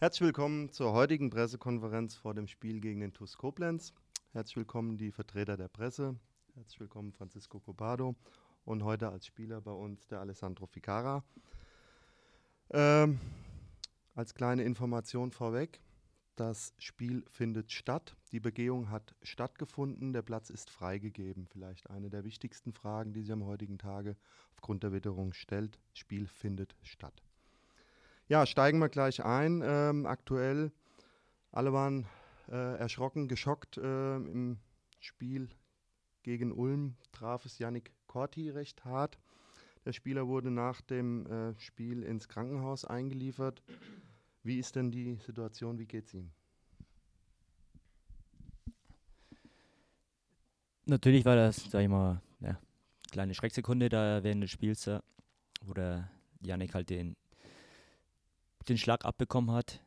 Herzlich willkommen zur heutigen Pressekonferenz vor dem Spiel gegen den TuS Koblenz. Herzlich willkommen die Vertreter der Presse. Herzlich willkommen Francisco Copado und heute als Spieler bei uns der Alessandro Ficara. Ähm, als kleine Information vorweg, das Spiel findet statt. Die Begehung hat stattgefunden. Der Platz ist freigegeben. Vielleicht eine der wichtigsten Fragen, die sich am heutigen Tage aufgrund der Witterung stellt. Spiel findet statt. Ja, steigen wir gleich ein. Ähm, aktuell, alle waren äh, erschrocken, geschockt. Äh, Im Spiel gegen Ulm traf es Yannick Corti recht hart. Der Spieler wurde nach dem äh, Spiel ins Krankenhaus eingeliefert. Wie ist denn die Situation? Wie geht es ihm? Natürlich war das, sag ich mal, eine ja, kleine Schrecksekunde da während des Spiels, äh, wo der Yannick halt den den Schlag abbekommen hat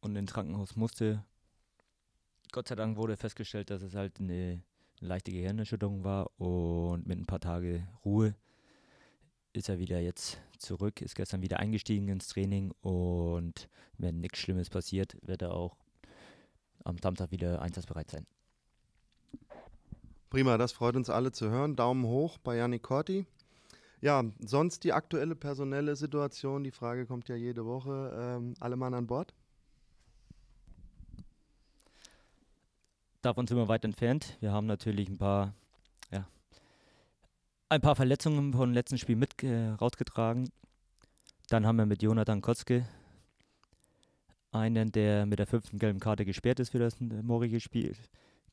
und ins Krankenhaus musste. Gott sei Dank wurde festgestellt, dass es halt eine leichte Gehirnerschütterung war und mit ein paar Tage Ruhe ist er wieder jetzt zurück, ist gestern wieder eingestiegen ins Training und wenn nichts Schlimmes passiert, wird er auch am Samstag wieder einsatzbereit sein. Prima, das freut uns alle zu hören. Daumen hoch bei Janik Corti. Ja, sonst die aktuelle personelle Situation, die Frage kommt ja jede Woche. Ähm, alle Mann an Bord? Davon sind wir weit entfernt. Wir haben natürlich ein paar, ja, ein paar Verletzungen vom letzten Spiel mit äh, rausgetragen. Dann haben wir mit Jonathan Kotzke einen, der mit der fünften gelben Karte gesperrt ist für das äh, morgige Spiel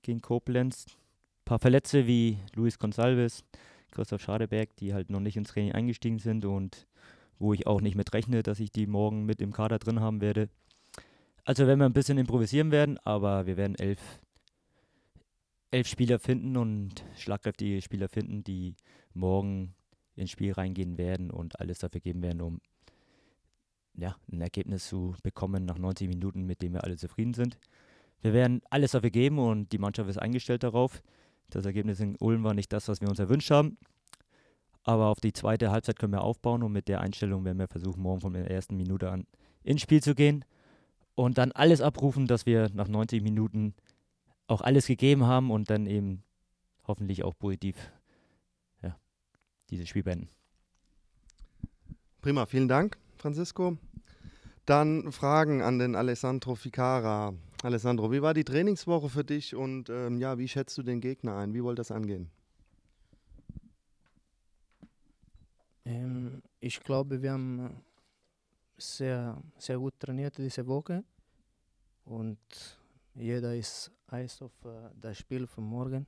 gegen Koblenz. Ein paar Verletzte wie Luis Gonsalves, Christoph Schadeberg, die halt noch nicht ins Training eingestiegen sind und wo ich auch nicht mit rechne, dass ich die morgen mit im Kader drin haben werde. Also werden wir ein bisschen improvisieren werden, aber wir werden elf, elf Spieler finden und schlagkräftige Spieler finden, die morgen ins Spiel reingehen werden und alles dafür geben werden, um ja, ein Ergebnis zu bekommen nach 90 Minuten, mit dem wir alle zufrieden sind. Wir werden alles dafür geben und die Mannschaft ist eingestellt darauf. Das Ergebnis in Ulm war nicht das, was wir uns erwünscht haben. Aber auf die zweite Halbzeit können wir aufbauen und mit der Einstellung werden wir versuchen, morgen von der ersten Minute an ins Spiel zu gehen und dann alles abrufen, dass wir nach 90 Minuten auch alles gegeben haben und dann eben hoffentlich auch positiv ja, dieses Spiel beenden. Prima, vielen Dank, Francisco. Dann Fragen an den Alessandro Ficara. Alessandro, wie war die Trainingswoche für dich und ähm, ja, wie schätzt du den Gegner ein? Wie wollt das angehen? Ähm, ich glaube, wir haben sehr, sehr gut trainiert diese Woche und jeder ist heiß auf äh, das Spiel von morgen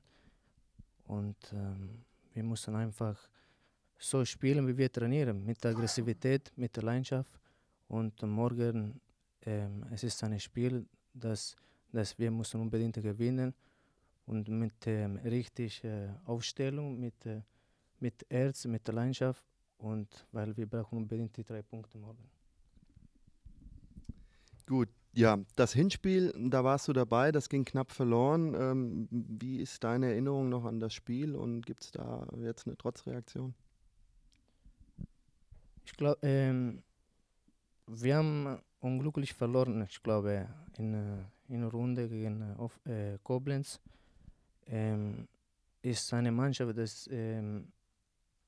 und ähm, wir müssen einfach so spielen, wie wir trainieren, mit der Aggressivität, mit der Leidenschaft und morgen ähm, es ist ein Spiel, dass, dass wir müssen unbedingt gewinnen und mit ähm, richtiger äh, Aufstellung, mit, äh, mit Herz, mit Leidenschaft und weil wir brauchen unbedingt die drei Punkte morgen. Gut, ja, das Hinspiel, da warst du dabei, das ging knapp verloren. Ähm, wie ist deine Erinnerung noch an das Spiel und gibt es da jetzt eine Trotzreaktion? Ich glaube, ähm, wir haben unglücklich verloren, ich glaube, in, in Runde gegen auf, äh, eh, Koblenz. Ähm, ist e eine Mannschaft, das ähm,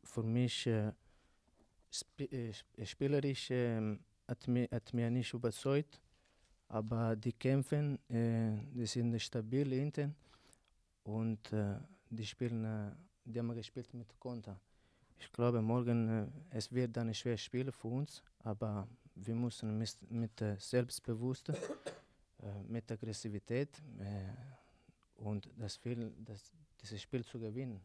für mich äh, äh, spielerisch eh, e ehm, äh, hat, mich, hat mich nicht überzeugt, aber die kämpfen, e die sind stabil hinten und die spielen, die haben gespielt mit Konter. Ich glaube, morgen äh, eh, es wird ein ne schweres Spiel für uns, aber wir müssen mit, mit Selbstbewusstsein, äh, mit Aggressivität äh, und das Spiel, das, dieses Spiel zu gewinnen.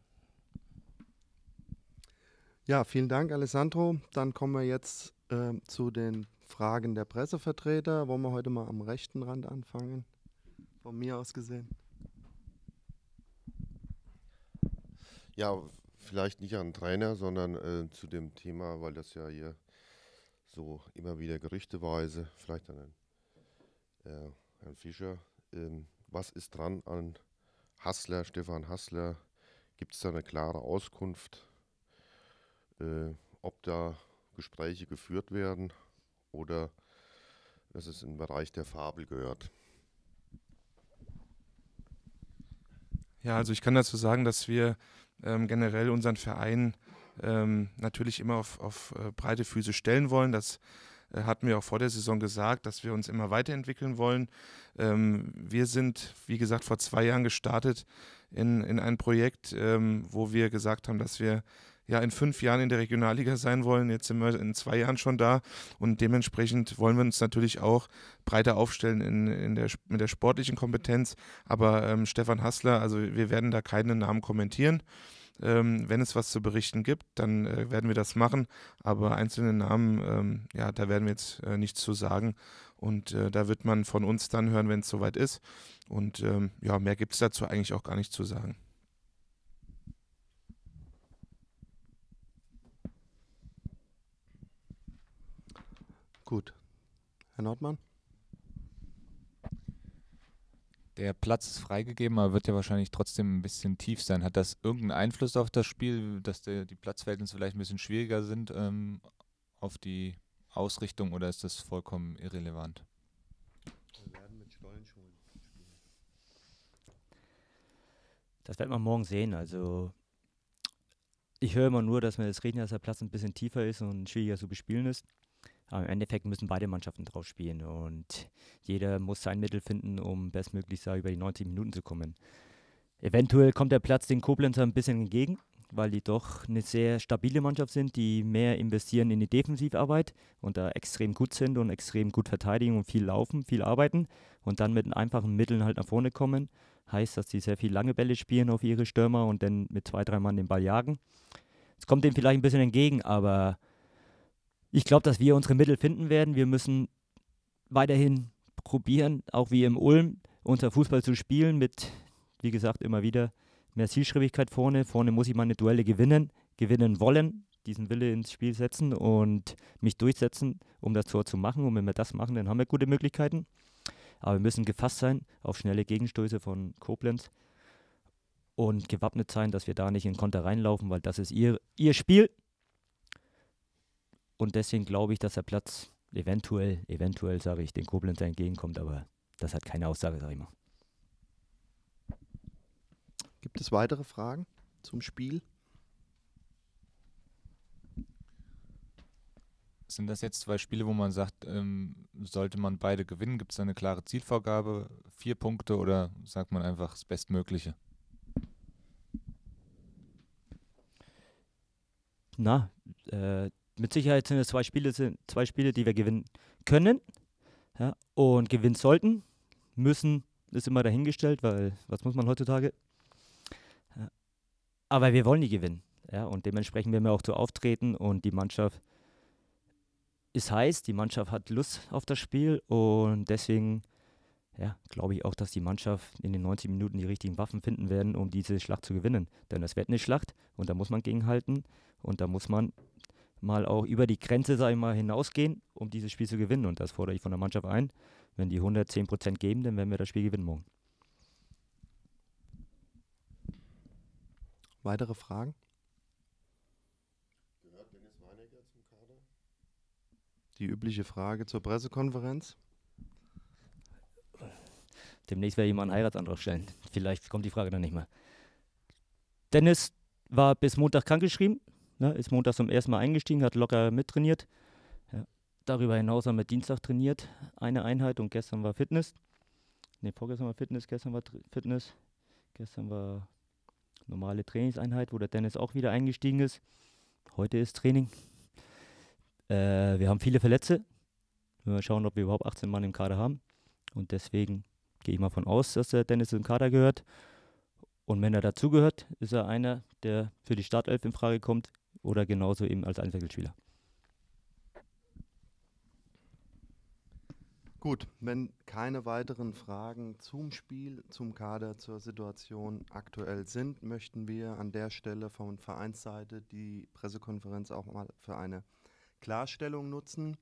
Ja, vielen Dank, Alessandro. Dann kommen wir jetzt äh, zu den Fragen der Pressevertreter. Wollen wir heute mal am rechten Rand anfangen? Von mir aus gesehen. Ja, vielleicht nicht an Trainer, sondern äh, zu dem Thema, weil das ja hier so immer wieder gerüchteweise, vielleicht an Herrn, äh, Herrn Fischer, ähm, was ist dran an Hassler, Stefan Hassler? Gibt es da eine klare Auskunft, äh, ob da Gespräche geführt werden oder dass es im Bereich der Fabel gehört? Ja, also ich kann dazu sagen, dass wir ähm, generell unseren Verein ähm, natürlich immer auf, auf äh, breite Füße stellen wollen. Das äh, hatten wir auch vor der Saison gesagt, dass wir uns immer weiterentwickeln wollen. Ähm, wir sind, wie gesagt, vor zwei Jahren gestartet in, in ein Projekt, ähm, wo wir gesagt haben, dass wir ja in fünf Jahren in der Regionalliga sein wollen. Jetzt sind wir in zwei Jahren schon da und dementsprechend wollen wir uns natürlich auch breiter aufstellen in, in der, mit der sportlichen Kompetenz. Aber ähm, Stefan Hassler, also wir werden da keinen Namen kommentieren. Ähm, wenn es was zu berichten gibt, dann äh, werden wir das machen. Aber einzelne Namen, ähm, ja, da werden wir jetzt äh, nichts zu sagen. Und äh, da wird man von uns dann hören, wenn es soweit ist. Und ähm, ja, mehr gibt es dazu eigentlich auch gar nicht zu sagen. Gut. Herr Nordmann? der Platz ist freigegeben, aber wird ja wahrscheinlich trotzdem ein bisschen tief sein. Hat das irgendeinen Einfluss auf das Spiel, dass der, die Platzverhältnisse vielleicht ein bisschen schwieriger sind ähm, auf die Ausrichtung oder ist das vollkommen irrelevant? Wir werden mit Stollenschuhen spielen. Das werden wir morgen sehen. Also ich höre immer nur, dass man das reden, dass der Platz ein bisschen tiefer ist und schwieriger zu bespielen ist. Aber im Endeffekt müssen beide Mannschaften drauf spielen und jeder muss sein Mittel finden, um bestmöglich über die 90 Minuten zu kommen. Eventuell kommt der Platz den Koblenzer ein bisschen entgegen, weil die doch eine sehr stabile Mannschaft sind, die mehr investieren in die Defensivarbeit und da extrem gut sind und extrem gut verteidigen und viel laufen, viel arbeiten und dann mit einfachen Mitteln halt nach vorne kommen. Heißt, dass die sehr viel lange Bälle spielen auf ihre Stürmer und dann mit zwei, drei Mann den Ball jagen. Es kommt dem vielleicht ein bisschen entgegen, aber ich glaube, dass wir unsere Mittel finden werden. Wir müssen weiterhin probieren, auch wie im Ulm, unser Fußball zu spielen mit, wie gesagt, immer wieder mehr Zielschreibigkeit vorne. Vorne muss ich meine Duelle gewinnen, gewinnen wollen, diesen Wille ins Spiel setzen und mich durchsetzen, um das Tor zu machen. Und wenn wir das machen, dann haben wir gute Möglichkeiten. Aber wir müssen gefasst sein auf schnelle Gegenstöße von Koblenz und gewappnet sein, dass wir da nicht in Konter reinlaufen, weil das ist ihr, ihr Spiel. Und deswegen glaube ich, dass der Platz eventuell, eventuell, sage ich, den Koblenz entgegenkommt, aber das hat keine Aussage, sage ich mal. Gibt es weitere Fragen zum Spiel? Sind das jetzt zwei Spiele, wo man sagt, ähm, sollte man beide gewinnen? Gibt es eine klare Zielvorgabe? Vier Punkte oder sagt man einfach das Bestmögliche? Na, äh, mit Sicherheit sind es zwei Spiele, sind zwei Spiele, die wir gewinnen können ja, und gewinnen sollten. Müssen ist immer dahingestellt, weil was muss man heutzutage? Ja, aber wir wollen die gewinnen. Ja, und dementsprechend werden wir auch zu auftreten und die Mannschaft ist heiß, die Mannschaft hat Lust auf das Spiel und deswegen ja, glaube ich auch, dass die Mannschaft in den 90 Minuten die richtigen Waffen finden werden, um diese Schlacht zu gewinnen. Denn es wird eine Schlacht und da muss man gegenhalten und da muss man mal auch über die Grenze, sag ich mal, hinausgehen, um dieses Spiel zu gewinnen. Und das fordere ich von der Mannschaft ein. Wenn die 110 geben, dann werden wir das Spiel gewinnen morgen. Weitere Fragen? Gehört Dennis Weinecker zum Kader? Die übliche Frage zur Pressekonferenz. Demnächst werde ich mal einen Heiratsantrag stellen. Vielleicht kommt die Frage dann nicht mehr. Dennis war bis Montag krankgeschrieben, Ne, ist montags zum ersten Mal eingestiegen, hat locker mittrainiert. Ja. Darüber hinaus haben wir Dienstag trainiert, eine Einheit und gestern war Fitness. Ne, vorgestern war Fitness, gestern war Tr Fitness. Gestern war normale Trainingseinheit, wo der Dennis auch wieder eingestiegen ist. Heute ist Training. Äh, wir haben viele Verletzte. Wir mal schauen, ob wir überhaupt 18 Mann im Kader haben. Und deswegen gehe ich mal von aus, dass der Dennis im Kader gehört. Und wenn er dazugehört, ist er einer, der für die Startelf in Frage kommt, oder genauso eben als Einwechselspieler. Gut, wenn keine weiteren Fragen zum Spiel, zum Kader, zur Situation aktuell sind, möchten wir an der Stelle von Vereinsseite die Pressekonferenz auch mal für eine Klarstellung nutzen.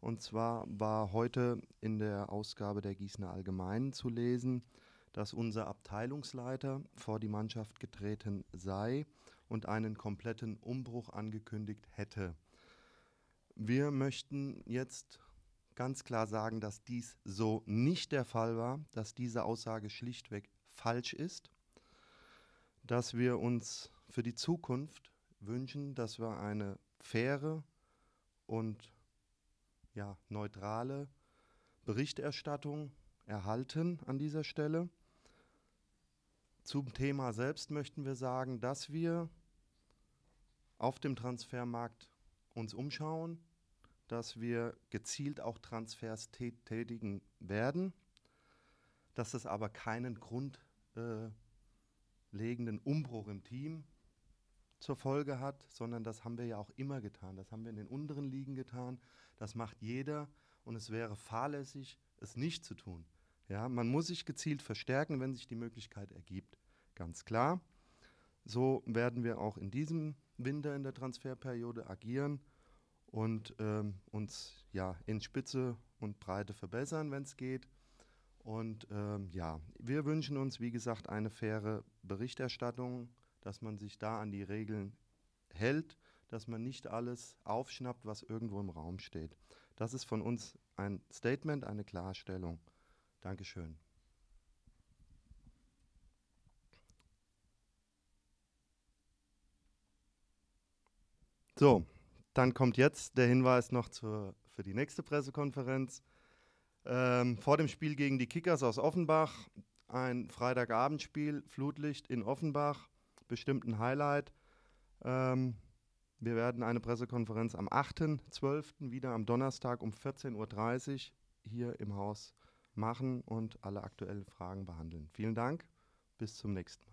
Und zwar war heute in der Ausgabe der Gießener Allgemeinen zu lesen, dass unser Abteilungsleiter vor die Mannschaft getreten sei und einen kompletten Umbruch angekündigt hätte. Wir möchten jetzt ganz klar sagen, dass dies so nicht der Fall war, dass diese Aussage schlichtweg falsch ist, dass wir uns für die Zukunft wünschen, dass wir eine faire und ja, neutrale Berichterstattung erhalten an dieser Stelle. Zum Thema selbst möchten wir sagen, dass wir auf dem Transfermarkt uns umschauen, dass wir gezielt auch Transfers tätigen werden, dass das aber keinen grundlegenden äh, Umbruch im Team zur Folge hat, sondern das haben wir ja auch immer getan. Das haben wir in den unteren Ligen getan. Das macht jeder und es wäre fahrlässig, es nicht zu tun. Ja, man muss sich gezielt verstärken, wenn sich die Möglichkeit ergibt. Ganz klar. So werden wir auch in diesem Winter in der Transferperiode agieren und ähm, uns ja in Spitze und Breite verbessern, wenn es geht. Und ähm, ja, wir wünschen uns, wie gesagt, eine faire Berichterstattung, dass man sich da an die Regeln hält, dass man nicht alles aufschnappt, was irgendwo im Raum steht. Das ist von uns ein Statement, eine Klarstellung. Dankeschön. So, dann kommt jetzt der Hinweis noch zur, für die nächste Pressekonferenz. Ähm, vor dem Spiel gegen die Kickers aus Offenbach, ein Freitagabendspiel, Flutlicht in Offenbach, bestimmt ein Highlight. Ähm, wir werden eine Pressekonferenz am 8.12. wieder am Donnerstag um 14.30 Uhr hier im Haus machen und alle aktuellen Fragen behandeln. Vielen Dank, bis zum nächsten Mal.